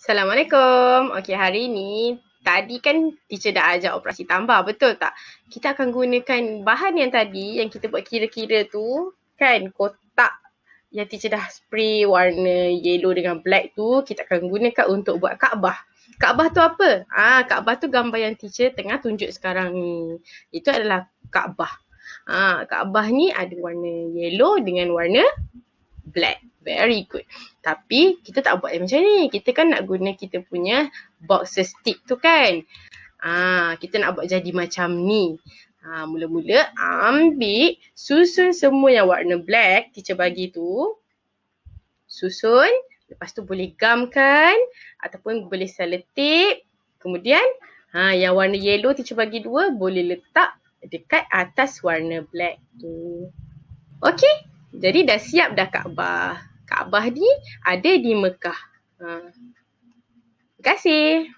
Assalamualaikum. Okey, hari ni tadi kan teacher dah ajar operasi tambah, betul tak? Kita akan gunakan bahan yang tadi yang kita buat kira-kira tu, kan? Kotak yang teacher dah spray warna yellow dengan black tu, kita akan gunakan untuk buat Kaabah. Kaabah tu apa? Ah, Kaabah tu gambar yang teacher tengah tunjuk sekarang ni. Itu adalah Kaabah. Ah, Kaabah ni ada warna yellow dengan warna black very good. Tapi kita tak buat macam ni. Kita kan nak guna kita punya boxer stick tu kan. Ah, kita nak buat jadi macam ni. Ah, mula-mula ambil susun semua yang warna black teacher bagi tu. Susun. Lepas tu boleh gam gamkan ataupun boleh seletip. Kemudian ha, yang warna yellow teacher bagi dua boleh letak dekat atas warna black tu. Okey, jadi dah siap dah Kak Bah. Kaabah ni ada di Mekah. Ha. Terima kasih.